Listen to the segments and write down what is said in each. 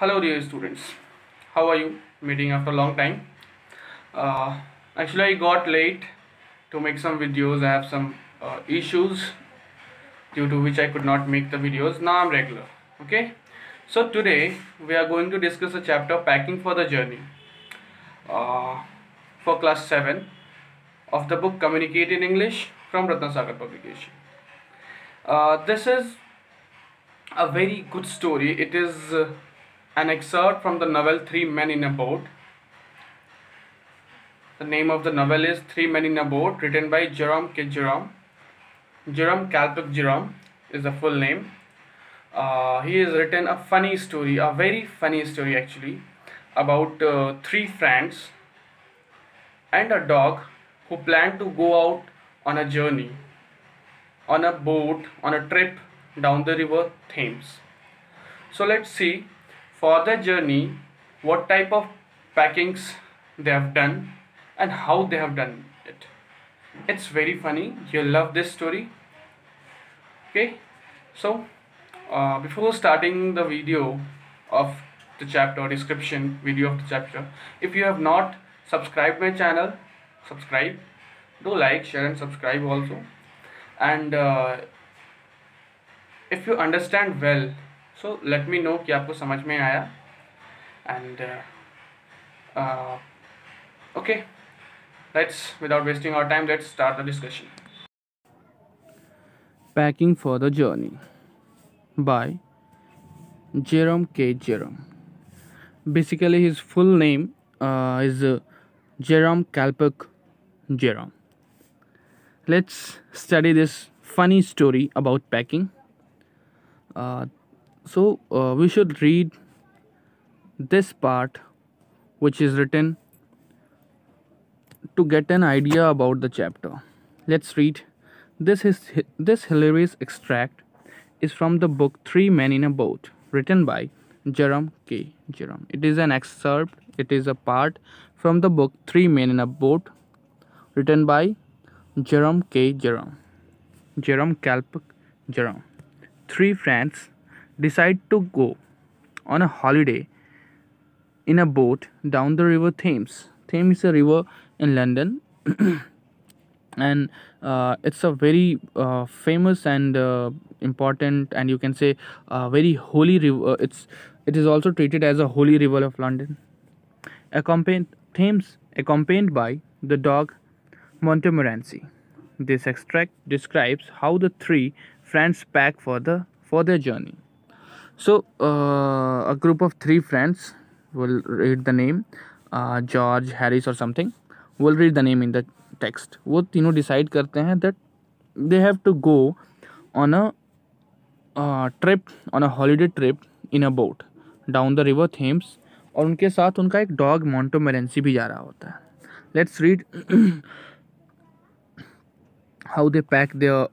hello dear students how are you meeting after a long time uh, actually I got late to make some videos I have some uh, issues due to which I could not make the videos now I'm regular okay so today we are going to discuss a chapter packing for the journey uh, for class 7 of the book Communicate in English from Ratnasagar publication uh, this is a very good story it is uh, an excerpt from the novel Three Men in a Boat. The name of the novel is Three Men in a Boat, written by Jerome K. Jerome. Jerome Kalpik Jerome is the full name. Uh, he has written a funny story, a very funny story actually, about uh, three friends and a dog who plan to go out on a journey, on a boat, on a trip down the river Thames. So let's see for their journey, what type of packings they have done and how they have done it. It's very funny. You'll love this story. Okay, so uh, before starting the video of the chapter description video of the chapter, if you have not subscribed my channel, subscribe. Do like, share, and subscribe also. And uh, if you understand well so let me know कि आपको समझ में आया and okay let's without wasting our time let's start the discussion packing for the journey by Jerome K Jerome basically his full name is Jerome Klapka Jerome let's study this funny story about packing so uh, we should read this part which is written to get an idea about the chapter let's read this is this hilarious extract is from the book three men in a boat written by jerome k jerome it is an excerpt it is a part from the book three men in a boat written by jerome k jerome jerome Kalp, jerome three friends decide to go on a holiday in a boat down the river Thames. Thames is a river in London and uh, it's a very uh, famous and uh, important and you can say uh, very holy river it's it is also treated as a holy river of London accompanied Thames accompanied by the dog Montmorency this extract describes how the three friends pack for the for their journey So uh, a group of three friends will read the name uh, George, Harris or something will read the name in the text. वो तीनों decide करते हैं that they have to go on a uh, trip on a holiday trip in a boat down the river Thames और उनके साथ उनका एक dog मोन्टो मेरेंसी भी जा रहा होता है let's read how they pack their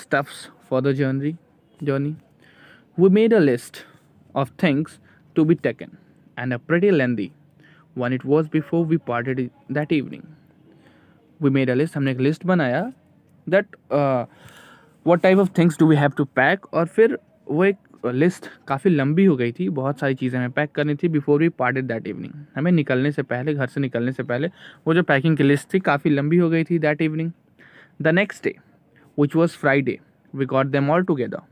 stuffs for the journey journey We made a list of things to be taken, and a pretty lengthy one it was before we parted that evening. We made a list, हमने एक list बनाया that uh, what type of things do we have to pack और फिर वो एक list काफ़ी लंबी हो गई थी बहुत सारी चीज़ें हमें पैक करनी थी before we parted that evening हमें निकलने से पहले घर से निकलने से पहले वो जो पैकिंग की लिस्ट थी काफ़ी लंबी हो गई थी that evening the next day which was Friday we got them all together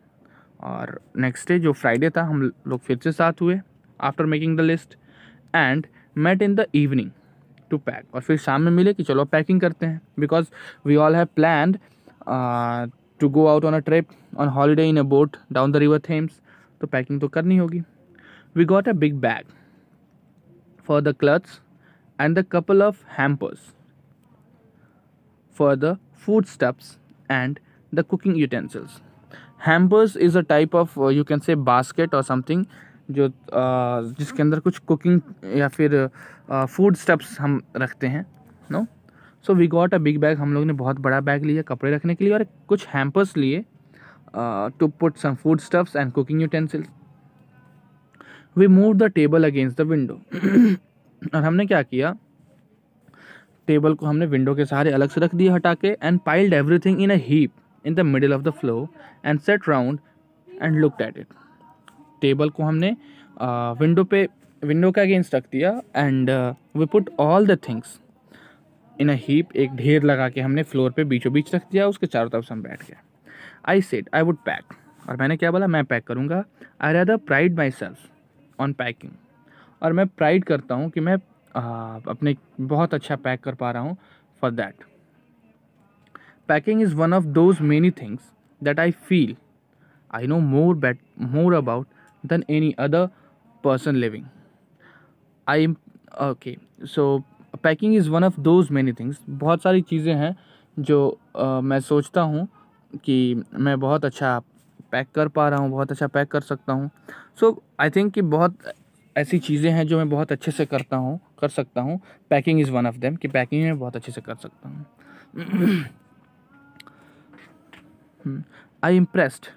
और नेक्स्ट डे जो फ्राइडे था हम लोग फिर से साथ हुए after making the list and met in the evening to pack और फिर शाम में मिले कि चलो पैकिंग करते हैं because we all have plan to go out on a trip on holiday in a boat down the river Thames तो पैकिंग तो करनी होगी we got a big bag for the clothes and the couple of hampers for the food stuffs and the cooking utensils hampers is a type of you can say basket और something जो uh, जिसके अंदर कुछ cooking या फिर food uh, steps हम रखते हैं no so we got a big bag हम लोग ने बहुत बड़ा बैग लिया कपड़े रखने के लिए और कुछ हैम्पर्स लिए to put some food stuffs and cooking utensils we move the table against the window और हमने क्या किया टेबल को हमने विंडो के सहारे अलग से रख दिया हटा के and piled everything in a heap in the middle of the floor and sat round and looked at it table को हमने विंडो uh, पे विंडो का अगेंस्ट रख दिया and we put all the things in a heap एक ढेर लगा के हमने फ्लोर पे बीचों बीच रख दिया उसके चारों तरफ से हम बैठ गए I said I would pack और मैंने क्या बोला मैं पैक करूँगा I rather pride myself on packing और मैं प्राइड करता हूँ कि मैं आ, अपने बहुत अच्छा पैक कर पा रहा हूँ for that packing is one of those many things that I feel I know more but more about than any other person living I okay so packing is one of those many things बहुत सारी चीज़ें हैं जो uh, मैं सोचता हूँ कि मैं बहुत अच्छा पैक कर पा रहा हूँ बहुत अच्छा पैक कर सकता हूँ सो आई थिंक कि बहुत ऐसी चीज़ें हैं जो मैं बहुत अच्छे से करता हूँ कर सकता हूँ packing is one of them कि पैकिंग मैं बहुत अच्छे से कर सकता हूँ I impressed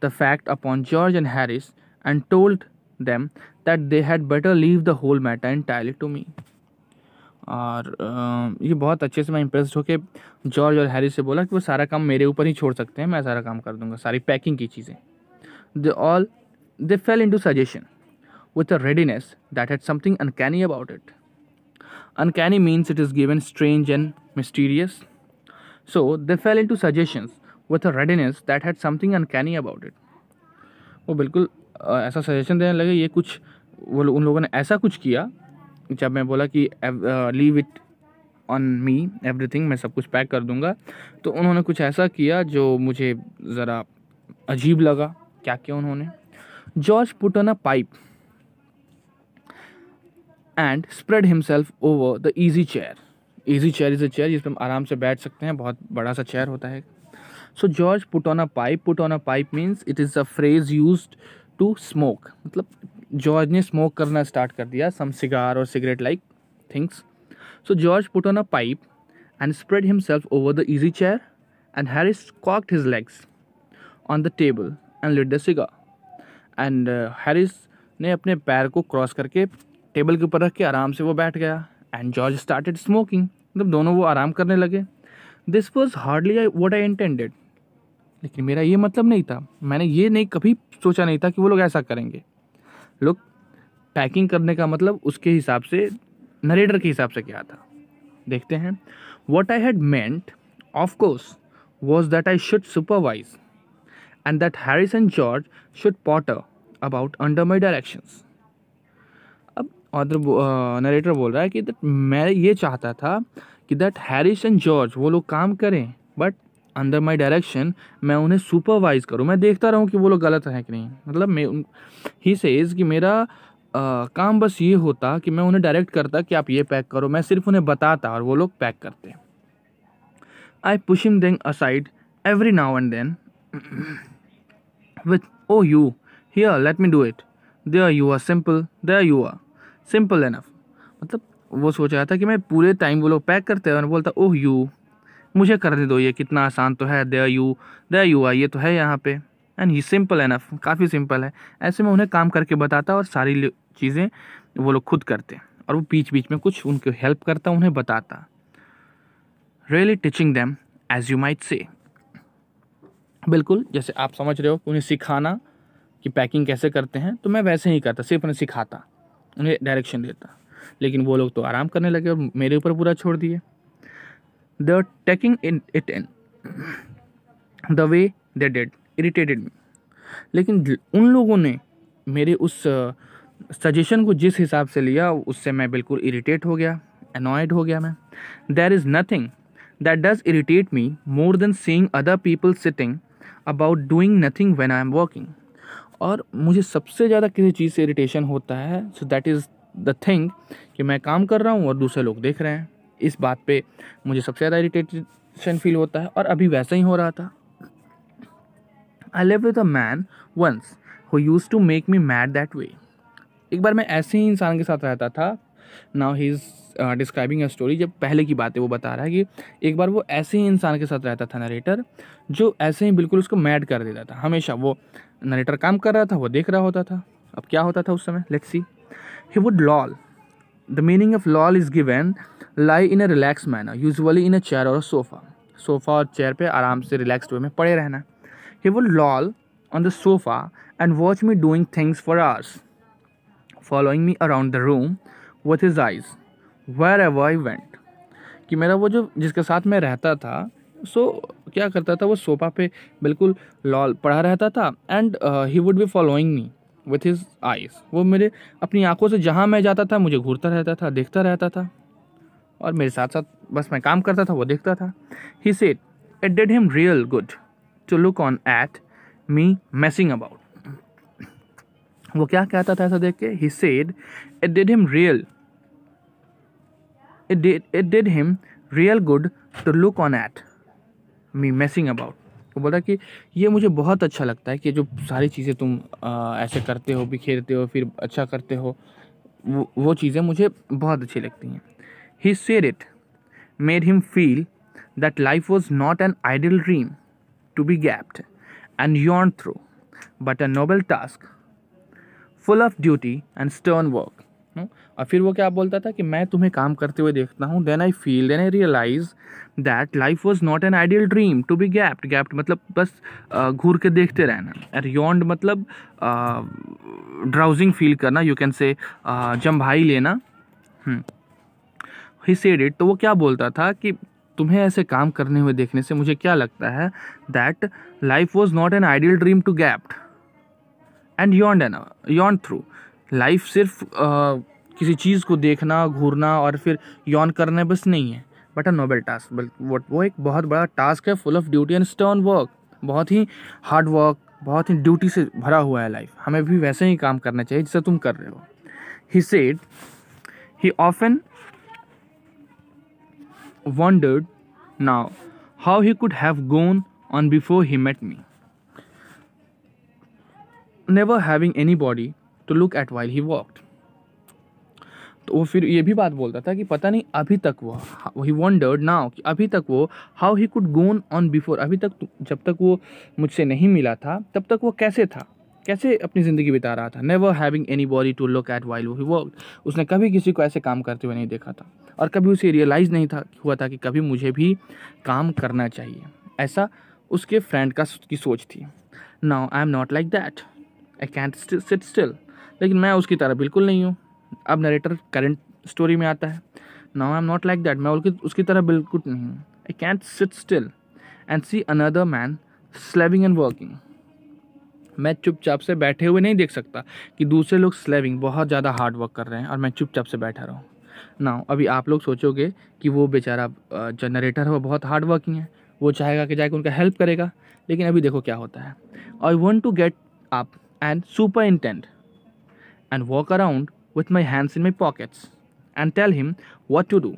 the fact upon George and Harris and told them that they had better leave the whole matter entirely to me. और ये बहुत अच्छे से मैं इम्प्रेस होके जॉर्ज और हैरी से बोला कि वो सारा काम मेरे ऊपर ही छोड़ सकते हैं मैं सारा काम कर दूंगा सारी पैकिंग की चीज़ें they all they fell into suggestion with a readiness that had something uncanny about it uncanny means it is given strange and mysterious so they fell into suggestions with a readiness that had something uncanny about it वो बिल्कुल ऐसा suggestion देने लगे ये कुछ वो उन लोगों ने ऐसा कुछ किया जब मैं बोला कि leave it on me thing मैं सब कुछ पैक कर दूंगा तो उन्होंने कुछ ऐसा किया जो मुझे ज़रा अजीब लगा क्या किया उन्होंने George put on a pipe and spread himself over the easy chair easy chair is a chair जिस पर हम आराम से बैठ सकते हैं बहुत बड़ा सा चेयर होता है so George put on a pipe put on a pipe means it is a phrase use to smoke मतलब जॉर्ज ने स्मोक करना स्टार्ट कर दिया सम सिगार और cigarette like things so George put on a pipe and spread himself over the easy chair and Harris cocked his legs on the table and lit the cigar and Harris ने अपने पैर को cross करके table के ऊपर रख के आराम से वो बैठ गया एंड जॉर्ज स्टार्टेड स्मोकिंग मतलब दोनों वो आराम करने लगे this was hardly I what I intended लेकिन मेरा ये मतलब नहीं था मैंने ये नहीं कभी सोचा नहीं था कि वो लोग ऐसा करेंगे लोग पैकिंग करने का मतलब उसके हिसाब से नरेटर के हिसाब से क्या था देखते हैं what I had meant of course was that I should supervise and that Harris and George should potter about under my directions अब ऑर्डर नरेटर uh, बोल रहा है कि दैट मैं ये चाहता था कि दैट हैरिस एंड जॉर्ज वो लोग काम करें बट अंडर माई डायरेक्शन मैं उन्हें सुपरवाइज करूँ मैं देखता रहूँ कि वो लोग गलत हैं कि नहीं मतलब मैं ही सेज़ कि मेरा आ, काम बस ये होता कि मैं उन्हें डायरेक्ट करता कि आप ये पैक करो मैं सिर्फ उन्हें बताता और वो लोग पैक करते I pushing them aside every now and then with oh you here let me do it they are you are simple they are you are simple enough मतलब वो सोच रहा था कि मैं पूरे टाइम वो लोग पैक करते हैं और बोलता ओह oh, यू मुझे करने दो ये कितना आसान तो है दे यू दे यू आई ये तो है यहाँ पे एंड ये सिंपल है ना काफ़ी सिंपल है ऐसे में उन्हें काम करके बताता और सारी चीज़ें वो लोग खुद करते और वो बीच बीच में कुछ उनकी हेल्प करता उन्हें बताता really teaching them as you might say बिल्कुल जैसे आप समझ रहे हो उन्हें सिखाना कि पैकिंग कैसे करते हैं तो मैं वैसे ही करता सिर्फ उन्हें सिखाता उन्हें डायरेक्शन देता लेकिन वो लोग तो आराम करने लगे और मेरे ऊपर पूरा छोड़ दिए the taking in it in the way they did irritated me लेकिन उन लोगों ने मेरे उस सजेशन को जिस हिसाब से लिया उससे मैं बिल्कुल इरीटेट हो गया अनॉयड हो गया मैं there is nothing that does irritate me more than seeing other people sitting about doing nothing when I am working और मुझे सबसे ज़्यादा किसी चीज़ से इरीटेशन होता है so that is the thing कि मैं काम कर रहा हूँ और दूसरे लोग देख रहे हैं इस बात पे मुझे सबसे ज़्यादा इरिटेशन फील होता है और अभी वैसा ही हो रहा था I live with a man once who use to make me mad that way एक बार मैं ऐसे ही इंसान के साथ रहता था now he is describing a story जब पहले की बात है वो बता रहा है कि एक बार वो ऐसे ही इंसान के साथ रहता था नरेटर जो ऐसे ही बिल्कुल उसको मैड कर देता था हमेशा वो नरेटर काम कर रहा था वो देख रहा होता था अब क्या होता था उस समय let's see he would loll the meaning of loll is given lie in a relax manner usually in a chair और सोफ़ा सोफा और चेयर पे आराम से रिलैक्स वे में पड़े रहना he would loll on the sofa and watch me doing things for hours following me around the room with his eyes wherever I went कि मेरा वो जो जिसके साथ मैं रहता था सो so, क्या करता था वो सोफा पे बिल्कुल लॉल पढ़ा रहता था and he would be following me with his eyes वो मेरे अपनी आंखों से जहाँ मैं जाता था मुझे घूरता रहता था देखता रहता था और मेरे साथ साथ बस मैं काम करता था वो देखता था he said it did him real good to look on at me messing about वो क्या कहता था ऐसा देख के he said it did him real it it did him real good to look on at me messing about बोला कि ये मुझे बहुत अच्छा लगता है कि जो सारी चीज़ें तुम आ, ऐसे करते हो बिखेरते हो फिर अच्छा करते हो वो वो चीज़ें मुझे बहुत अच्छी लगती हैं he said it made him feel that life was not an idle dream to be gapped and you through but a noble task full of duty and stern work और फिर वो क्या बोलता था कि मैं तुम्हें काम करते हुए देखता हूँ then I feel then I realize that life was not an ideal dream to be gapped gapped मतलब बस घूर के देखते रहना एंड योन्ड मतलब ड्राउजिंग फील करना यू कैन से जम्भाई लेना ही सेड इट तो वो क्या बोलता था कि तुम्हें ऐसे काम करने हुए देखने से मुझे क्या लगता है that life was not an ideal dream to gapped and yawned an yawned through life सिर्फ आ, किसी चीज़ को देखना घूरना और फिर यौन करना बस नहीं है बट अ नोबल टास्क बल्कि वो एक बहुत बड़ा टास्क है full of duty and stern work बहुत ही हार्ड वर्क बहुत ही ड्यूटी से भरा हुआ है लाइफ हमें भी वैसे ही काम करना चाहिए जैसे तुम कर रहे हो he said he often wondered now how he could have gone on before he met me never having anybody to look at while he walked. तो वो फिर ये भी बात बोलता था कि पता नहीं अभी तक वो ही वॉन्डर्ड नाउ कि अभी तक वो how he could gone on before अभी तक जब तक वो मुझसे नहीं मिला था तब तक वो कैसे था कैसे अपनी ज़िंदगी बिता रहा था never having anybody to look at while he work उसने कभी किसी को ऐसे काम करते हुए नहीं देखा था और कभी उसे रियलाइज़ नहीं था हुआ था कि कभी मुझे भी काम करना चाहिए ऐसा उसके फ्रेंड का की सोच थी now I am not like that I can't sit still लेकिन मैं उसकी तरह बिल्कुल नहीं हूँ अब नरेटर करंट स्टोरी में आता है now I am not like that मैं उसकी उसकी तरह बिल्कुल नहीं हूँ I can't sit still and see another man slaving and working मैं चुपचाप से बैठे हुए नहीं देख सकता कि दूसरे लोग स्लेविंग बहुत ज़्यादा हार्ड वर्क कर रहे हैं और मैं चुपचाप से बैठा रहा हूँ ना अभी आप लोग सोचोगे कि वो बेचारा जो नरेटर है वो बहुत हार्ड वर्किंग है वो चाहेगा कि जाकर उनका हेल्प करेगा लेकिन अभी देखो क्या होता है I want to get up and superintend and walk around with my hands in my pockets and tell him what to do.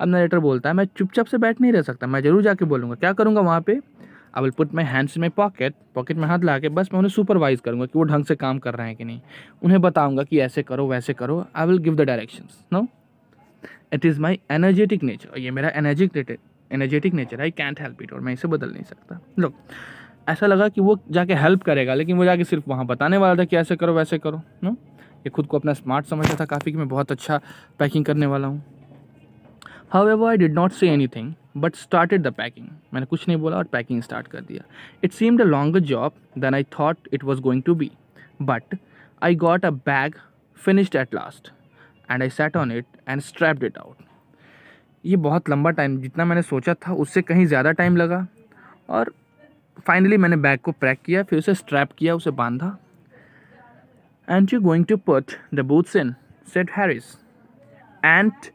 अब नरेटर बोलता है मैं चुपचाप से बैठ नहीं रह सकता मैं ज़रूर जाके बोलूँगा क्या करूँगा वहाँ पे I will put my hands my pocket pocket में हाथ ला के बस मैं उन्हें सुपरवाइज करूँगा कि वो ढंग से काम कर रहे हैं कि नहीं उन्हें बताऊँगा कि ऐसे करो वैसे करो I will give the direction no it is my energetic nature ये मेरा energic energetic nature I can't help it और मैं इसे बदल नहीं सकता लोग ऐसा लगा कि वो जाके हेल्प करेगा लेकिन वो जाके सिर्फ वहाँ बताने वाला था कि ऐसे करो वैसे करो ना ये खुद को अपना स्मार्ट समझता था काफ़ी कि मैं बहुत अच्छा पैकिंग करने वाला हूँ however I did not say anything but started the packing मैंने कुछ नहीं बोला और पैकिंग स्टार्ट कर दिया it seemed a longer job than I thought it was going to be but I got a bag finished at last and I sat on it and strapped it out ये बहुत लंबा time जितना मैंने सोचा था उससे कहीं ज़्यादा टाइम लगा और फाइनली मैंने बैग को पैक किया फिर उसे स्ट्रैप किया उसे बांधा and you going to put the boots in said Harris ain't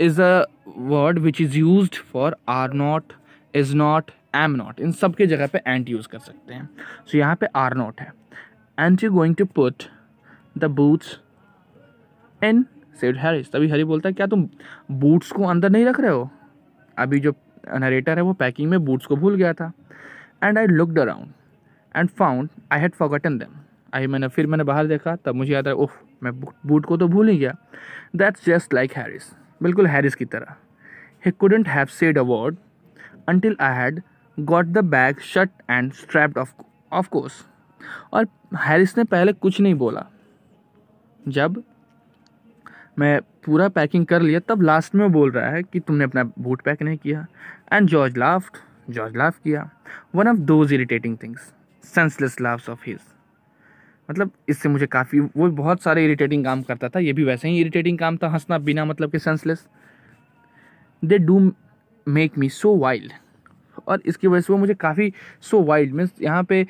is a word which is use for are not is not am not इन सब के जगह पे एंट यूज़ कर सकते हैं सो so, यहाँ पे आर नॉट है and you going to put the boots in said Harris तभी हरी बोलता है क्या तुम बूट्स को अंदर नहीं रख रहे हो अभी जो नरेटर है वो पैकिंग में बूट्स को भूल गया था and I looked around and found I had forgotten them I मैंने फिर मैंने बाहर देखा तब मुझे याद आया ओह मैं बूट को तो भूल ही गया दैट्स जस्ट लाइक हैरिस बिल्कुल हैरिस की तरह ही couldn't have said a word I had got the bag bag and and of of of और हैरिस ने पहले कुछ नहीं बोला जब मैं पूरा पैकिंग कर लिया तब लास्ट में बोल रहा है कि तुमने अपना बूट पैक नहीं किया and George laughed George laugh किया one of those irritating things senseless laughs of his मतलब इससे मुझे काफ़ी वो बहुत सारे इरीटेटिंग काम करता था ये भी वैसे ही इरीटेटिंग काम था हंसना बिना मतलब के senseless they do make me so wild और इसकी वजह से वो मुझे काफ़ी सो वाइल्ड मीन्स यहाँ पे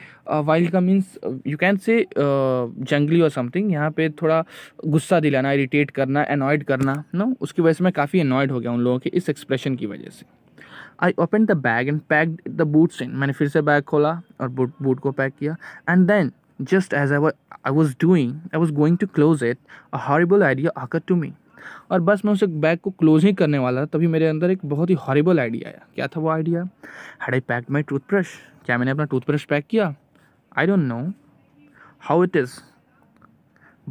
वाइल्ड uh, का मीन्स यू कैन से जंगली और समथिंग यहाँ पे थोड़ा गुस्सा दिलाना इरीटेट करना एनॉयड करना नो उसकी वजह से मैं काफ़ी एनॉयड हो गया उन लोगों के इस एक्सप्रेशन की वजह से I open the bag and packed the boot in मैंने फिर से बैग खोला और बूट बूट को पैक किया and then just as I I was doing I was going to close it a horrible idea occur to me और बस मैं उस बैग को क्लोज ही करने वाला तभी मेरे अंदर एक बहुत ही हॉरेबल आइडिया आया क्या था वो idea had I pack my toothbrush क्या मैंने अपना टूथब्रश पैक किया I don't know how it is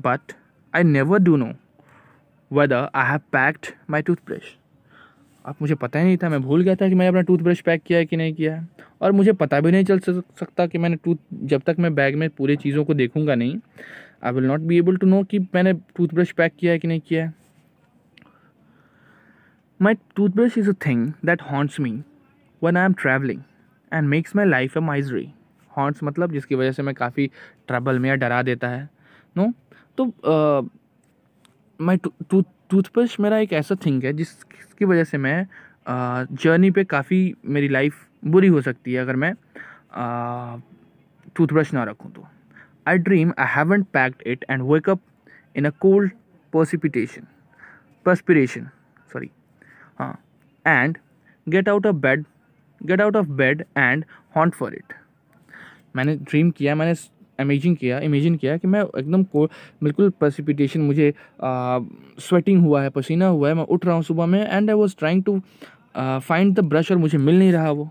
but I never do know whether I have packed my toothbrush अब मुझे पता ही नहीं था मैं भूल गया था कि मैंने अपना टूथब्रश पैक किया है कि नहीं किया है और मुझे पता भी नहीं चल सकता कि मैंने टूथ जब तक मैं बैग में पूरी चीज़ों को देखूंगा नहीं I will not be able to know कि मैंने टूथब्रश पैक किया है कि नहीं किया है my toothbrush is a thing that haunts me when I am travelling and makes my life a misery haunts मतलब जिसकी वजह से मैं काफ़ी ट्रबल में या डरा देता है नो तो माई टूथ टूथब्रश मेरा एक ऐसा थिंग है जिसकी वजह से मैं जर्नी पे काफ़ी मेरी लाइफ बुरी हो सकती है अगर मैं टूथब्रश ना रखूँ तो I dream I haven't packed it end up in a cold precipitation perspiration sorry हाँ and get out of bed get out of bed and hunt for it मैंने ड्रीम किया मैंने इमेजिन किया इमेजिन किया कि मैं एकदम को बिल्कुल प्रसिपिटेशन मुझे स्वेटिंग हुआ है पसीना हुआ है मैं उठ रहा हूँ सुबह में and I was trying to find the brush और मुझे मिल नहीं रहा वो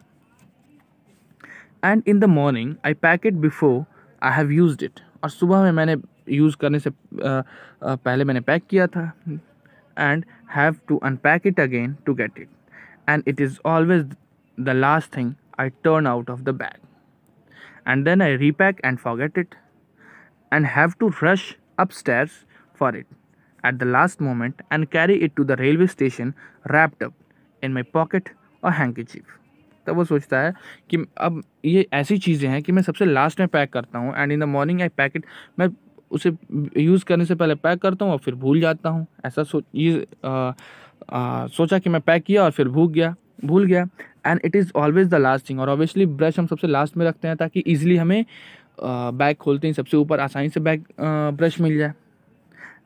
and in the morning I pack it before I have use it और सुबह में मैंने यूज़ करने से पहले मैंने पैक किया था and have to unpack it again to get it and it is always the last thing I turn out of the bag and then I repack and forget it and have to rush upstairs for it at the last moment and carry it to the railway station wrapped up in my pocket or handkerchief. तब वो सोचता है कि अब ये ऐसी चीज़ें हैं कि मैं सबसे लास्ट में पैक करता हूँ and in the morning I packet मैं उसे यूज़ करने से पहले पैक करता हूँ और फिर भूल जाता हूँ ऐसा सो ये आ, आ, सोचा कि मैं पैक किया और फिर भूल गया भूल गया and it is always the last thing और ऑब्वियसली ब्रश हम सबसे लास्ट में रखते हैं ताकि ईजिली हमें बैग खोलते हैं सबसे ऊपर आसानी से बैग ब्रश मिल जाए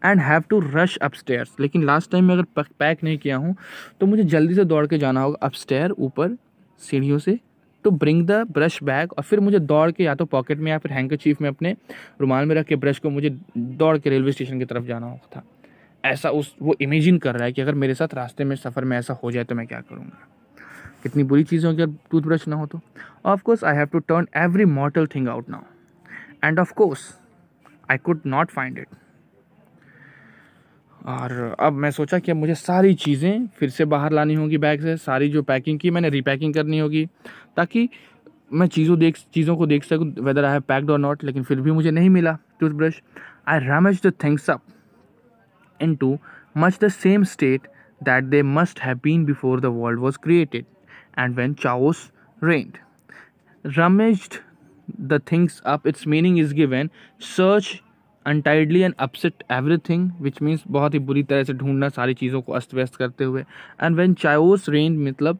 and have to rush stairs लेकिन लास्ट टाइम मैं अगर पैक नहीं किया हूँ तो मुझे जल्दी से दौड़ के जाना होगा अपस्टेयर ऊपर सीढ़ियों से to bring the brush bag और फिर मुझे दौड़ के या तो पॉकेट में या फिर चीफ में अपने रुमाल में रख के ब्रश को मुझे दौड़ के रेलवे स्टेशन की तरफ जाना होगा था ऐसा उस वो इमेजिन कर रहा है कि अगर मेरे साथ रास्ते में सफ़र में ऐसा हो जाए तो मैं क्या करूँगा कितनी बुरी चीज़ होगी अगर टूथब्रश ना हो तो of course I have to turn every mortal thing out now and of course I could not find it और अब मैं सोचा कि अब मुझे सारी चीज़ें फिर से बाहर लानी होंगी बैग से सारी जो पैकिंग की मैंने रीपैकिंग करनी होगी ताकि मैं चीज़ों देख चीज़ों को देख सकूँ वेदर आई हैव पैक्ड और नॉट लेकिन फिर भी मुझे नहीं मिला toothbrush I rummage the things up into much the same state that they must have been before the world was created and when Chaos reigned. Rummaged the things up, its meaning is given search untidily and upset everything which means बहुत ही बुरी तरह से ढूंढना सारी चीज़ों को अस्त व्यस्त करते हुए and when chaos reigned मतलब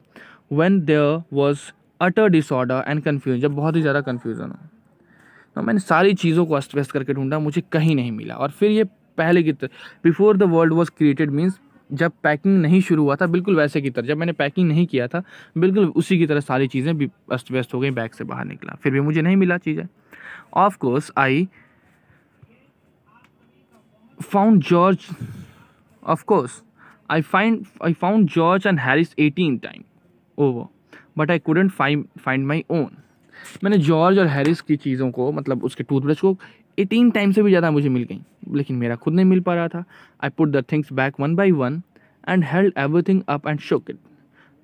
when there was utter disorder and confusion जब बहुत ही ज़्यादा confusion हो तो मैंने सारी चीज़ों को अस्त व्यस्त करके ढूंढा मुझे कहीं नहीं मिला और फिर ये पहले की तरह before the world was created means जब पैकिंग नहीं शुरू हुआ था बिल्कुल वैसे की तरह जब मैंने पैकिंग नहीं किया था बिल्कुल उसी की तरह सारी चीज़ें भी अस्त व्यस्त हो गई बैग से बाहर निकला फिर भी मुझे नहीं मिला चीज़ें of course I found George of course I find I found George and Harris eighteen time over but I couldn't find find my own मैंने जॉर्ज और हैरिस की चीज़ों को मतलब उसके टूथब्रश को एटीन टाइम से भी ज़्यादा मुझे मिल गई लेकिन मेरा खुद नहीं मिल पा रहा था I put the things back one by one and held everything up and shook it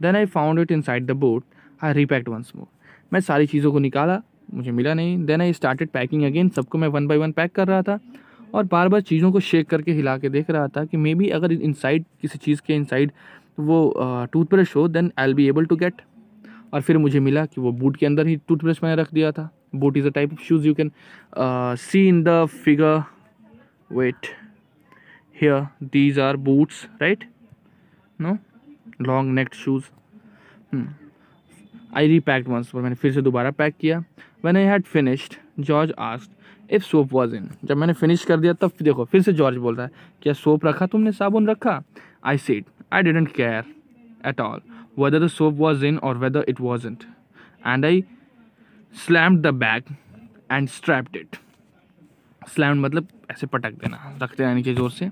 then I found it inside the boat I repacked once more मैं सारी चीज़ों को निकाला मुझे मिला नहीं then I started packing again सबको मैं वन बाई वन पैक कर रहा था और बार बार चीज़ों को शेक करके हिला के देख रहा था कि मे बी अगर इन साइड किसी चीज़ के इन साइड वो टूथब्रश हो then I'll be able to get और फिर मुझे मिला कि वो बूट के अंदर ही टूथब्रश मैंने रख दिया था boot is a type of shoes you can uh, see in the figure wait here these are boots right no long neck shoes hmm. I repacked once पर मैंने फिर से दोबारा पैक किया when I had finished George asked if soap was in जब मैंने finish कर दिया तब देखो फिर से जॉर्ज बोल रहा है क्या सोप रखा तुमने साबुन रखा I said, I didn't care at all whether the soap was in or whether it wasn't. And I slammed the bag and strapped it slam मतलब ऐसे पटक देना रख देना के ज़ोर से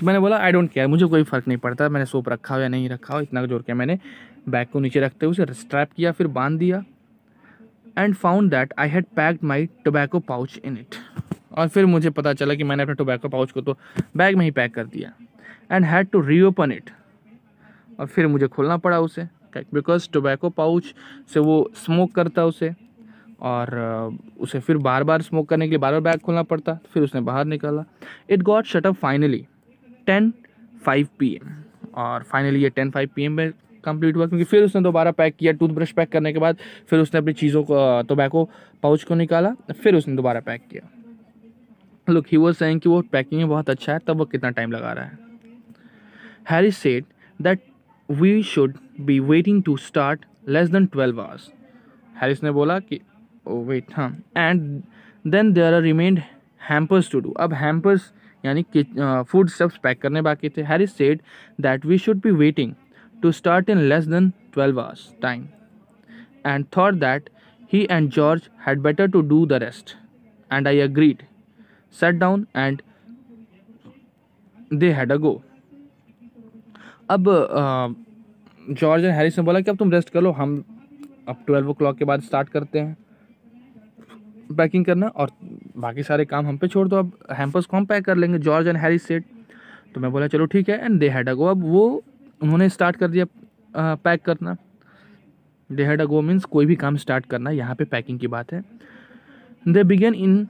तो मैंने बोला आई डोंट केयर मुझे कोई फ़र्क नहीं पड़ता मैंने सोप रखा हो या नहीं रखा हो इतना जोर के मैंने बैग को नीचे रखते हुए उसे स्ट्रैप किया फिर बांध दिया and found that I had packed my tobacco pouch in it और फिर मुझे पता चला कि मैंने अपने टोबैको पाउच को तो बैग में ही पैक कर दिया and had to reopen it और फिर मुझे खोलना पड़ा उसे बिकॉज टोबैको पाउच से वो स्मोक करता उसे और उसे फिर बार बार स्मोक करने के लिए बार बार बैग खोलना पड़ता तो फिर उसने बाहर निकाला it got shut up finally ten five P M और फाइनली ये टेन फाइव पी एम में कंप्लीट हुआ क्योंकि फिर उसने दोबारा पैक किया टूथब्रश पैक करने के बाद फिर उसने अपनी चीज़ों को टोबैको पाउच को निकाला फिर उसने दोबारा पैक किया लुक ही वॉज सेइंग कि वो पैकिंग बहुत अच्छा है तब वो कितना टाइम लगा रहा है Harry said that we should be waiting to start less than twelve hours Harris ने बोला कि ओ oh, वेट हाँ and then there are remained hampers to do अब हैम्पर्स यानी फूड स्टेप्स पैक करने बाकी थे Harris said that we should be waiting to start in less than twelve hours time and thought that he and George had better to do the rest and I agreed sat down and they had a go अब George and Harris ने बोला कि अब तुम rest कर लो हम अब twelve O clock के बाद स्टार्ट करते हैं पैकिंग करना और बाकी सारे काम हम पे छोड़ दो अब हैम्पर्स को हम पैक कर लेंगे जॉर्ज एंड हैरिस सेट तो मैं बोला चलो ठीक है एंड दे हैड अगो अब वो उन्होंने स्टार्ट कर दिया पैक करना दे हैड अगो मीन्स कोई भी काम स्टार्ट करना यहाँ पे पैकिंग की बात है they began in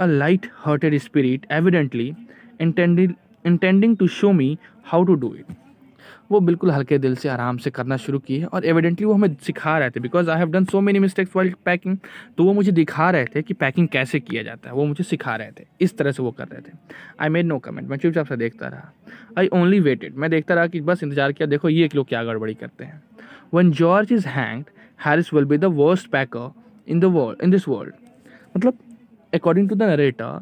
a light hearted spirit evidently intending to show me how to do it वो बिल्कुल हल्के दिल से आराम से करना शुरू की है और एविडेंटली वो हमें सिखा रहे थे because I have done so many mistakes while packing तो वो मुझे दिखा रहे थे कि पैकिंग कैसे किया जाता है वो मुझे सिखा रहे थे इस तरह से वो कर रहे थे आई मेड नो कमेंट मैं चुपचाप से देखता रहा आई ओनली वेटेड मैं देखता रहा कि बस इंतजार किया देखो ये लोग क्या गड़बड़ी करते हैं when George is hanged Harris will be the worst packer in the world in this world मतलब अकॉर्डिंग टू द नरेटर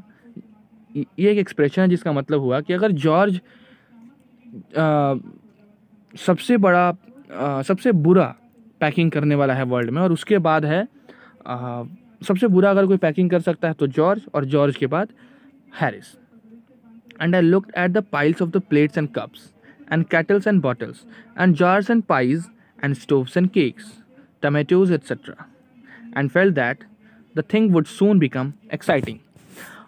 ये एक एक्सप्रेशन है जिसका मतलब हुआ कि अगर जॉर्ज सबसे बड़ा आ, सबसे बुरा पैकिंग करने वाला है वर्ल्ड में और उसके बाद है आ, सबसे बुरा अगर कोई पैकिंग कर सकता है तो जॉर्ज और जॉर्ज के बाद Harris and I look at the piles of the plates and cups and kettles and bottles and jars and pies and stoves and cakes tomatoes etcetera and felt that the thing would soon become exciting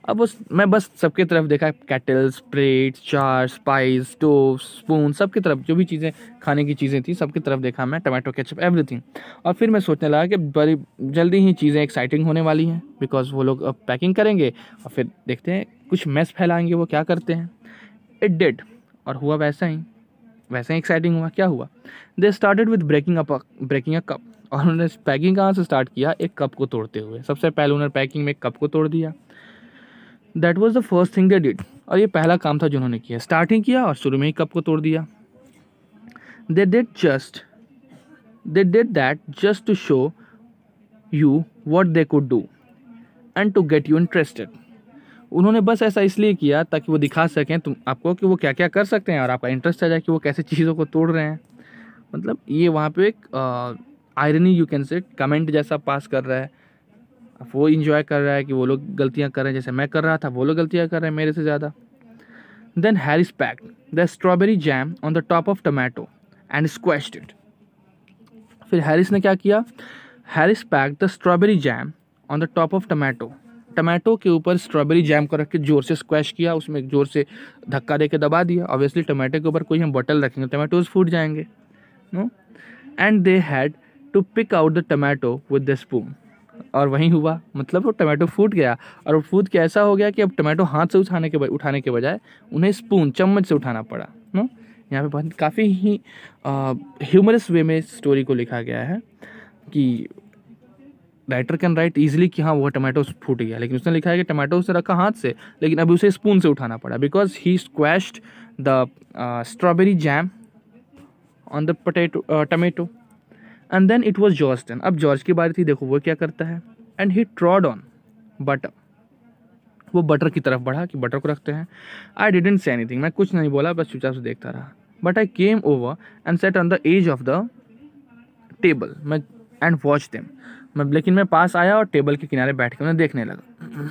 अब उस मैं बस सबके तरफ देखा kettles plate चार spice stove spoon सबकी तरफ जो भी चीज़ें खाने की चीज़ें थी सबकी तरफ देखा मैं टमाटो केचप एवरीथिंग और फिर मैं सोचने लगा कि बड़ी जल्दी ही चीज़ें एक्साइटिंग होने वाली हैं बिकॉज वो लोग अब पैकिंग करेंगे और फिर देखते हैं कुछ मैस फैलाएंगे वो क्या करते हैं इट डेड और हुआ वैसा ही वैसे ही एक्साइटिंग हुआ क्या हुआ they started with breaking up breaking a cup और उन्होंने पैकिंग कहाँ से स्टार्ट किया एक कप को तोड़ते हुए सबसे पहले उन्होंने पैकिंग में एक कप को तोड़ दिया that was the first thing they did और ये पहला काम था जिन्होंने किया स्टार्टिंग किया और शुरू में ही कप को तोड़ दिया they did just they did that just to show you what they could do and to get you interested उन्होंने बस ऐसा इसलिए किया ताकि वो दिखा सकें तुम आपको कि वो क्या क्या कर सकते हैं और आपका इंटरेस्ट आ जाए कि वो कैसे चीज़ों को तोड़ रहे हैं मतलब ये वहाँ पे एक irony you can say comment जैसा पास कर रहा है वो इन्जॉय कर रहा है कि वो लोग गलतियाँ कर रहे हैं जैसे मैं कर रहा था वो लोग गलतियाँ कर रहे हैं मेरे से ज़्यादा then Harris pack the strawberry jam on the top of tomato and squashed it फिर हैरिस ने क्या किया Harris pack the strawberry jam on the top of tomato tomato के ऊपर स्ट्रॉबेरी जैम को रख के जोर से स्क्वैश किया उसमें जोर से धक्का दे के दबा दिया ऑब्वियसली टमाटो के ऊपर कोई हम बॉटल रखेंगे टमाटोज फूट जाएंगे no and they had to pick out the tomato with the spoon और वहीं हुआ मतलब वो टमाटो फूट गया और वो फूट के ऐसा हो गया कि अब टमाटो हाथ से उठाने के उठाने के बजाय उन्हें स्पून चम्मच से उठाना पड़ा नो यहाँ पे बहुत काफ़ी ही ह्यूमरस वे में स्टोरी को लिखा गया है कि राइटर कैन राइट ईजिली कि हाँ वो टमाटो फूट गया लेकिन उसने लिखा है कि टमाटो उसने रखा हाथ से लेकिन अभी उसे स्पून से उठाना पड़ा because he squashed the strawberry jam on the potato tomato and then it was George George's turn अब जॉर्ज की बारी थी देखो वो क्या करता है and he trod on butter वो बटर की तरफ बढ़ा कि बटर को रखते हैं आई डिडेंट से एनीथिंग मैं कुछ नहीं बोला बस चुपचाप से देखता रहा but I came over and sat on the edge of the table मैं एंड वॉच देम मैं लेकिन मैं पास आया और टेबल के किनारे बैठ के उन्हें देखने लगा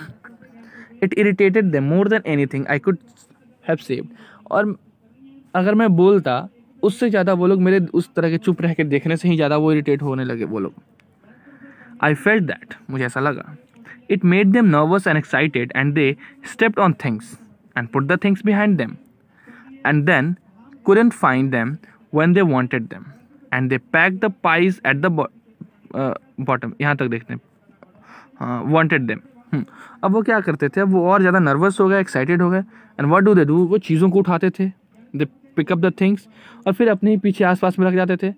it irritated the more than anything I could have और अगर मैं बोलता उससे ज़्यादा वो लोग मेरे उस तरह के चुप रह के देखने से ही ज़्यादा वो इरीटेट होने लगे वो लोग आई फेल्ट दैट मुझे ऐसा लगा it made them nervous and excited and they stepped on things and put the things behind them and then couldn't find them when they wanted them and they pack the pies at the bottom यहाँ तक देखते हैं wanted हाँ, them हम्म, अब वो क्या करते थे अब वो और ज़्यादा नर्वस हो गए एक्साइटेड हो गए and what do they do वो चीज़ों को उठाते थे दे पिकअप द थिंग्स और फिर अपने पीछे आसपास में रख जाते थे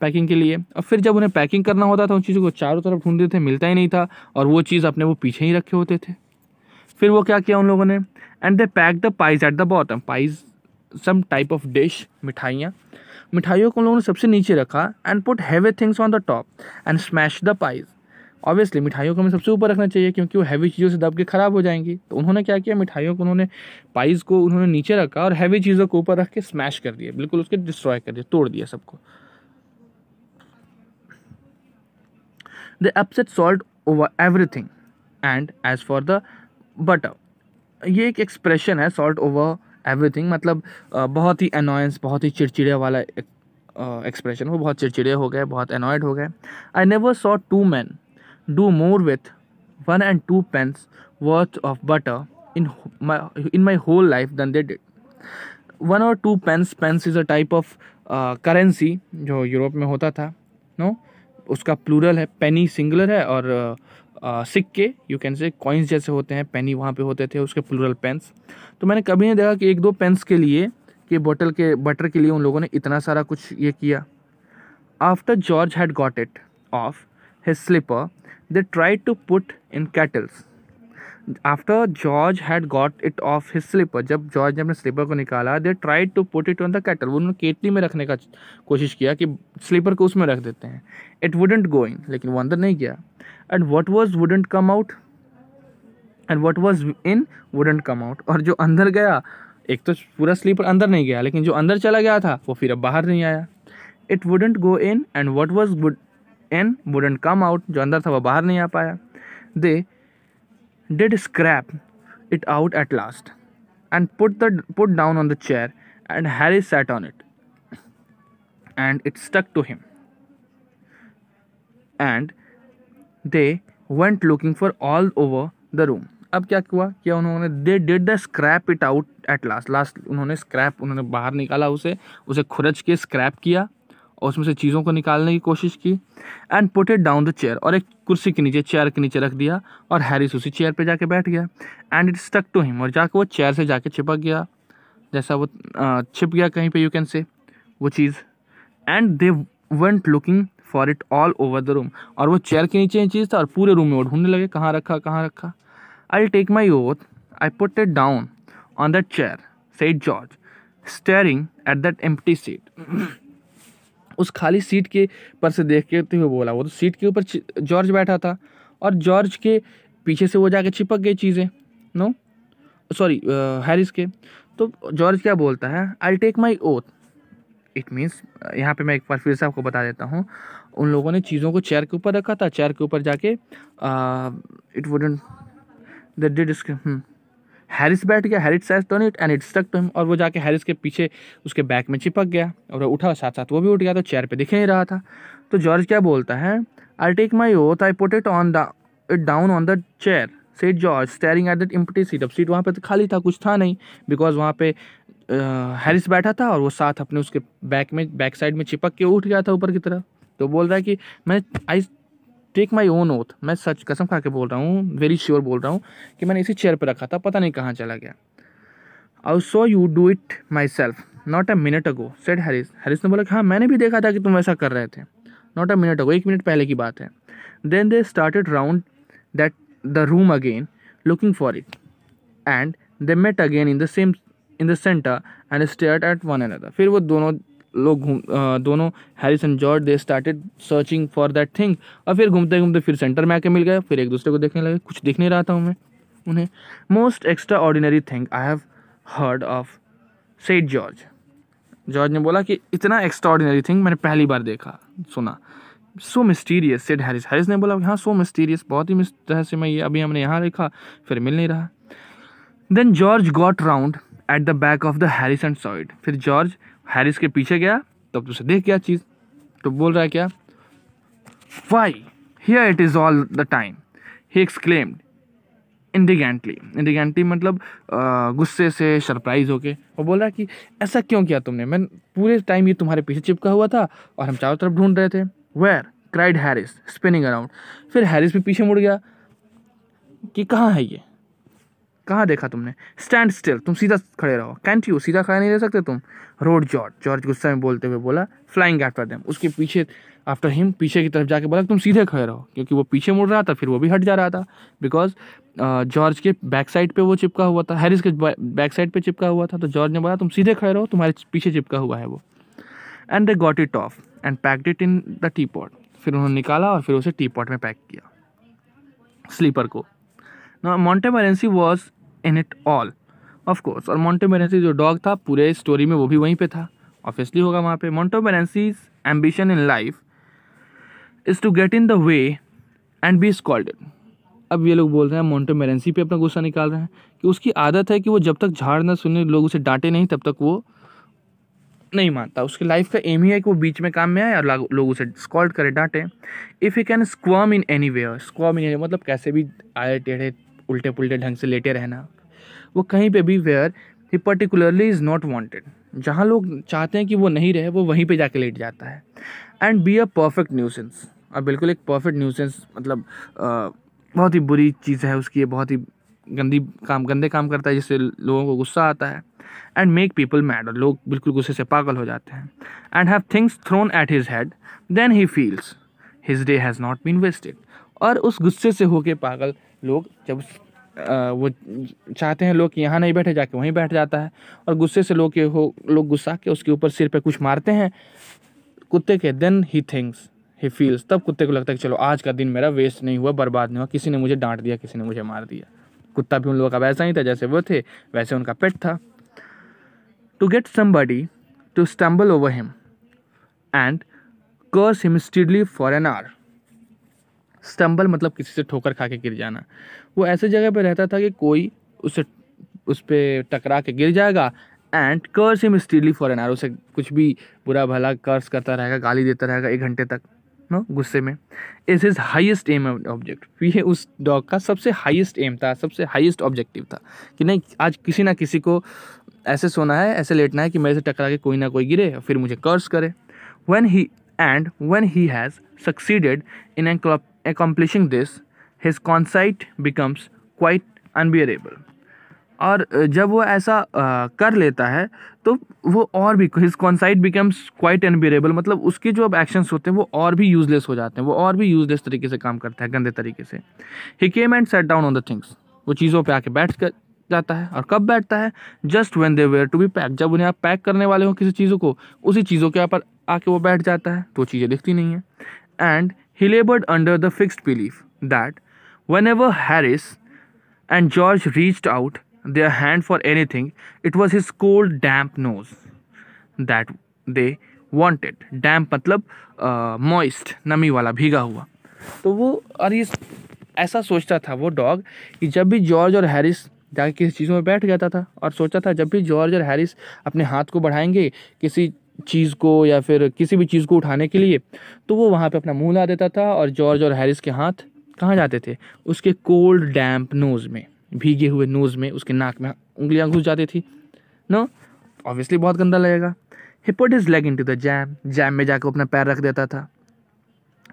पैकिंग के लिए और फिर जब उन्हें पैकिंग करना होता था उन चीज़ों को चारों तरफ ढूंढते थे मिलता ही नहीं था और वो चीज़ अपने वो पीछे ही रखे होते थे फिर वो क्या किया उन लोगों ने and they pack the pies at the bottom pies some type of dish मिठाइयाँ मिठाइयों को उन लोगों ने सबसे नीचे रखा and put heavy things on the top and smash the pies obviously मिठाइयों को हमें सबसे ऊपर रखना चाहिए क्योंकि वो हैवी चीज़ों से दब के ख़राब हो जाएंगी तो उन्होंने क्या किया मिठाइयों को उन्होंने पाइज़ को उन्होंने नीचे रखा और हैवी चीज़ों को ऊपर रख के स्मैश कर दिया बिल्कुल उसके डिस्ट्रॉय कर दिया तोड़ दिया सबको the upset salt over everything and as for the butter ये एक एक्सप्रेशन है सॉल्ट ओवर एवरीथिंग मतलब बहुत ही अनोयंस बहुत ही चिड़चिड़े वाला एक्सप्रेशन वो बहुत चिड़चिड़े हो गए बहुत अनॉयड हो गए I never saw two men do more with one and two pence worth of butter in my in my whole life than they did one or two पेंस pence is a type currency uh, जो Europe में होता था no उसका plural है पेनी singular है और uh, uh, सिक्के यू कैन से कॉइन्स जैसे होते हैं पेनी वहाँ पे होते थे उसके प्लूरल पेंस तो मैंने कभी नहीं देखा कि एक दो पेंस के लिए कि बोतल के बटर के लिए उन लोगों ने इतना सारा कुछ ये किया after George had got it off his slipper they try to put in kettles after George had got it off his slipper जब जॉर्ज ने अपने स्लीपर को निकाला they try to put it on the kettle उन्होंने केतली में रखने का कोशिश किया कि स्लीपर को उसमें रख देते हैं इट वुडेंट गो इन लेकिन वो अंदर नहीं गया and what was wouldn't come out and what was in wouldn't come out और जो अंदर गया एक तो पूरा स्लीपर अंदर नहीं गया लेकिन जो अंदर चला गया था वो फिर अब बाहर नहीं आया it wouldn't go in and what was in wouldn't come out जो अंदर था वह बाहर नहीं आ पाया they did scrape it out at last and put the put down on the chair and Harry sat on it and it stuck to him and they went looking for all over the room अब क्या हुआ क्या उन्होंने they did the scrape it out at last last उन्होंने scrape उन्होंने बाहर निकाला उसे उसे खुरच के स्क्रैप किया और उसमें से चीज़ों को निकालने की कोशिश की and put it down the chair और एक कुर्सी के नीचे चेयर के नीचे रख दिया और हैरिस उसी चेयर पे जाके बैठ गया and it stuck to him और जाके वो चेयर से जाके चिपक गया जैसा वो छिप गया कहीं पे यू कैन से वो चीज़ and they went looking for it all over the room और वो चेयर के नीचे ये चीज़ था और पूरे रूम में वो ढूंढने लगे कहाँ रखा कहाँ रखा I take my oath I put it down on that chair sat George staring at that empty seat उस खाली सीट के पर से देखते हुए बोला वो तो सीट के ऊपर जॉर्ज बैठा था और जॉर्ज के पीछे से वो जाके चिपक गई चीज़ें नो सॉरी हैरिस के तो जॉर्ज क्या बोलता है I take my oath it means यहाँ पे मैं एक बार फिर से आपको बता देता हूँ उन लोगों ने चीज़ों को चेयर के ऊपर रखा था चेयर के ऊपर जाके it wouldn't the did Harris बैठ गया Harris sat on it and it stuck to him और वो जाके हैरिस के पीछे उसके बैक में चिपक गया और वो उठा साथ साथ वो भी उठ गया तो चेयर पे दिख नहीं रहा था तो जॉर्ज क्या बोलता है I take my oath I put it on the it down on the chair sat George staring at that empty seat अब सीट वहाँ पे तो खाली था कुछ था नहीं बिकॉज वहाँ पे हैरिस बैठा था और वो साथ अपने उसके बैक में बैक साइड में चिपक के उठ गया था ऊपर की तरफ तो बोल रहा है कि मैं I take my own oath मैं सच कसम खा के बोल रहा हूँ वेरी श्योर बोल रहा हूँ कि मैंने इसी चेयर पर रखा था पता नहीं कहाँ चला गया I saw you do it myself not a minute ago said Harris Harris ने बोला कि हाँ मैंने भी देखा था कि तुम ऐसा कर रहे थे नॉट अ मिनट अगो एक मिनट पहले की बात है then they started round that the room again looking for it and they met again in the same in the centre and stare at one other फिर वो दोनों लोग घूम दोनों Harris and George they started searching for that thing और फिर घूमते घूमते फिर सेंटर में आके मिल गए फिर एक दूसरे को देखने लगे कुछ दिख नहीं रहा था उन्हें उन्हें most extraordinary thing I have heard of said George George ने बोला कि इतना एक्स्ट्रा ऑर्डिनरी थिंग मैंने पहली बार देखा सुना so mysterious said Harris Harris ने बोला हाँ सो मिस्टीरियस बहुत ही से मैं ये अभी हमने यहाँ देखा फिर मिल नहीं रहा then George got round at the back of the Harris and said फिर जॉर्ज हैरिस के पीछे गया तब तो उसे देख गया चीज़ तो बोल रहा है क्या why here it is all the time he exclaimed indignantly indignantly मतलब गुस्से से सरप्राइज होके और है कि ऐसा क्यों किया तुमने मैं पूरे टाइम ये तुम्हारे पीछे चिपका हुआ था और हम चारों तरफ ढूंढ रहे थे where cried Harris spinning around फिर हैरिस भी पीछे मुड़ गया कि कहाँ है ये कहाँ देखा तुमने स्टैंड स्टिल तुम सीधा खड़े रहो कैंट यू सीधा खड़ा नहीं रह सकते तुम रोड जॉर्ज जॉर्ज गुस्सा में बोलते हुए बोला फ्लाइंग आफ्टर देम उसके पीछे आफ्टर हिम पीछे की तरफ जाके बोला तुम सीधे खड़े रहो क्योंकि वो पीछे मुड़ रहा था फिर वो भी हट जा रहा था बिकॉज जॉर्ज uh, के बैक साइड पे वो चिपका हुआ था हैरिस के बैक साइड पे चिपका हुआ था तो जॉर्ज ने बोला तुम सीधे खड़े रहो तुम्हारे पीछे चिपका हुआ है वो and they got it off and packed it in the teapot फिर उन्होंने निकाला और फिर उसे टी पॉट में पैक किया स्लीपर को ना Montmorency was in it all of course और और मॉन्टेमरेंसी जो डॉग था पूरे स्टोरी में वो भी वहीं पे था ऑफिसली होगा वहाँ पे Montmorency's ambition in life is to get in the way and be scolded अब ये लोग बोल रहे हैं मॉन्टेमरेंसी पे अपना गुस्सा निकाल रहे हैं कि उसकी आदत है कि वो जब तक झाड़ ना सुने लोग उसे डांटे नहीं तब तक वो नहीं मानता उसकी लाइफ का एम ही है कि वो बीच में काम में आए और लोग उसे स्कॉल्ड करें डांटे if you can squirm in any way squirm in any मतलब कैसे भी आए टेढ़े उल्टे पुल्टे ढंग से लेटे रहना वो कहीं पे भी where he particularly is not wanted जहाँ लोग चाहते हैं कि वो नहीं रहे वो वहीं पे जाके लेट जाता है and be a perfect nuisance और बिल्कुल एक परफेक्ट न्यूसेंस मतलब आ, बहुत ही बुरी चीज़ है उसकी बहुत ही गंदी काम गंदे काम करता है जिससे लोगों को गुस्सा आता है एंड मेक पीपल मैड और लोग बिल्कुल गुस्से से पागल हो जाते हैं and have things thrown at his head then he feels his day has not been wasted और उस गुस्से से होके पागल लोग जब वो चाहते हैं लोग कि यहाँ नहीं बैठे जाके वहीं बैठ जाता है और गुस्से से लोग हो लोग गुस्सा के उसके ऊपर सिर पे कुछ मारते हैं कुत्ते के then he things he feels तब कुत्ते को लगता है कि चलो आज का दिन मेरा वेस्ट नहीं हुआ बर्बाद नहीं हुआ किसी ने मुझे डांट दिया किसी ने मुझे मार दिया कुत्ता भी उन लोगों का वैसा ही था जैसे वो थे वैसे उनका पेट था to get somebody to stumble over him and curse him steadily for an hour stumble मतलब किसी से ठोकर खा के गिर जाना वो ऐसे जगह पर रहता था कि कोई उसे उस पर टकरा के गिर जाएगा and curse him steadily for an hour उसे कुछ भी बुरा भला कर्स करता रहेगा गाली देता रहेगा एक घंटे तक नो गुस्से में is is highest aim object ये उस डॉग का सबसे हाइस्ट एम था सबसे हाइस्ट ऑब्जेक्टिव था कि नहीं आज किसी ना किसी को ऐसे सोना है ऐसे लेटना है कि मेरे से टकरा के कोई ना कोई गिरे फिर मुझे कर्स करे he and when he has succeeded in an club accomplishing this, his conceit becomes quite unbearable. और जब वो ऐसा आ, कर लेता है तो वो और भी his conceit becomes quite unbearable मतलब उसके जो अब एक्शंस होते हैं वो और भी यूजलेस हो जाते हैं वो और भी यूजलेस तरीके से काम करता है गंदे तरीके से he came and sat down on the things वो चीज़ों पे आके बैठ कर जाता है और कब बैठता है just when they were to be packed जब उन्हें आप पैक करने वाले हो किसी चीज़ों को उसी चीज़ों के यहाँ पर आके वो बैठ जाता है तो चीज़ें दिखती नहीं है and he labored under the fixed belief that whenever Harris and George reached out their hand for anything, it was his cold, damp nose that they wanted. Damp matlab uh, moist, nami wala, bhiga hua. तो वो और ये ऐसा सोचता था वो dog कि जब भी जॉर्ज और हैरिस जाके किसी चीज़ों में बैठ जाता था और सोचता था जब भी जॉर्ज और हैरिस अपने हाथ को बढ़ाएंगे किसी चीज़ को या फिर किसी भी चीज़ को उठाने के लिए तो वो वहाँ पे अपना मुंह ला देता था और जॉर्ज और हैरिस के हाथ कहाँ जाते थे उसके कोल्ड डैम्प नोज़ में भीगे हुए नोज़ में उसके नाक में उंगलियाँ घुस जाती थी ना ऑब्वियसली बहुत गंदा लगेगा he put his leg into the jam jam में जाकर अपना पैर रख देता था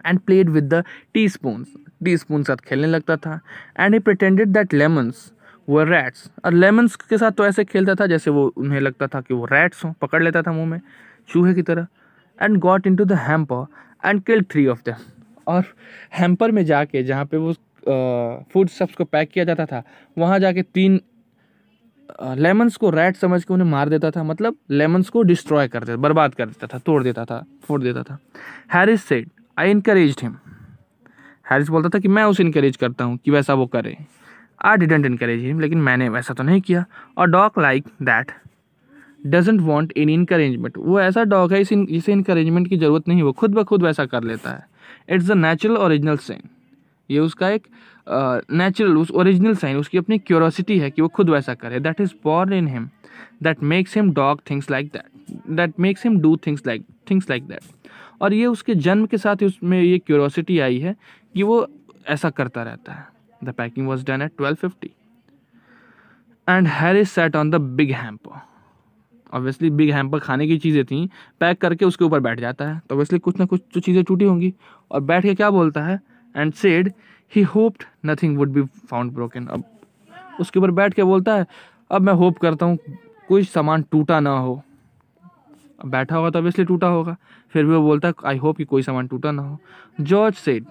and played with the teaspoon teaspoon साथ खेलने लगता था and he pretended that lemons वो रैट्स और लेमन्स के साथ तो ऐसे खेलता था जैसे वो उन्हें लगता था कि वो रैट्स हों पकड़ लेता था मुंह में चूहे की तरह and got into the hamper and kill three of the और हैम्पर में जाके जहाँ पे वो फूड सब्स को पैक किया जाता था वहाँ जाके तीन लेमन्स को रेड समझ के उन्हें मार देता था मतलब लेमन्स को डिस्ट्रॉय कर देता बर्बाद कर देता था तोड़ देता था फोड़ देता था Harris said I encourage him Harris बोलता था कि मैं उसे इनक्रेज करता हूँ कि वैसा वो करे आई डिडेंट इनक्रेज हिम लेकिन मैंने वैसा तो नहीं किया और dog like that doesn't want any encouragement वो ऐसा डॉग है इस इसे इनक्रेजमेंट की ज़रूरत नहीं वो खुद ब खुद वैसा कर लेता है it's the natural original sin ये उसका एक नेचुरल उस ओरिजिनल साइन उसकी अपनी क्यूरोसिटी है कि वो खुद वैसा करे that is born in him that makes him dog things like that that makes him do things like things like that और ये उसके जन्म के साथ ही उसमें ये क्यूरोसिटी आई है कि वो ऐसा करता रहता है the packing was done at twelve fifty and Harris sat on the big hamper obviously big hamper खाने की चीज़ें थी पैक करके उसके ऊपर बैठ जाता है तो ऑब्वियसली कुछ ना कुछ तो चीज़ें टूटी होंगी और बैठ के क्या बोलता है and said he hoped nothing would be found broken अब उसके ऊपर बैठ के बोलता है अब मैं होप करता हूँ कोई सामान टूटा ना हो अब बैठा होगा तो ऑब्वियसली टूटा होगा फिर भी वो बोलता है आई होप कि कोई सामान टूटा ना हो George said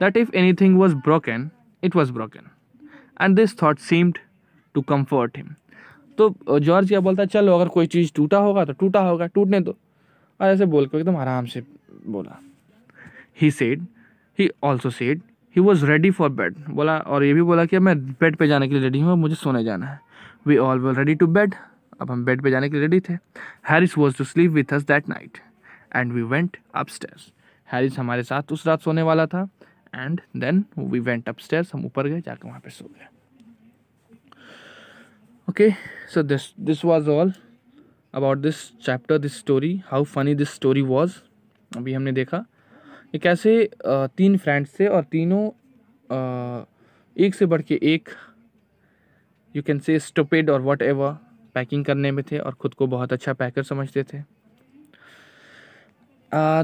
that if anything was broken it was broken and this thought seemed to comfort him तो जॉर्ज क्या बोलता है चलो अगर कोई चीज़ टूटा होगा तो टूटा होगा टूटने दो और ऐसे बोल कर एकदम आराम से बोला he said he also said he was ready for bed बोला और ये भी बोला कि मैं बेड पे जाने के लिए रेडी हूँ मुझे सोने जाना है we all were ready to bed अब हम बेड पे जाने के लिए रेडी थे Harris was to sleep with us that night and we went upstairs Harris हमारे साथ उस रात सोने वाला था and then we went upstairs हम ऊपर गए जाकर वहाँ पर सो गए okay so this this was all about this chapter this story how funny this story was अभी हमने देखा कि कैसे तीन फ्रेंड्स थे और तीनों एक से बढ़ के एक यू कैन से स्टोपेड और वट एवर पैकिंग करने में थे और ख़ुद को बहुत अच्छा पैकर समझते थे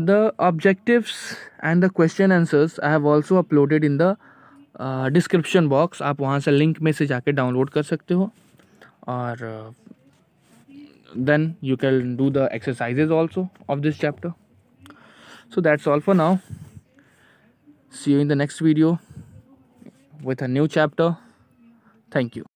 the objectives and the question answers I have also uploaded in the description box आप वहाँ से लिंक में से जाके डाउनलोड कर सकते हो or uh, then you can do the exercises also of this chapter so that's all for now see you in the next video with a new chapter thank you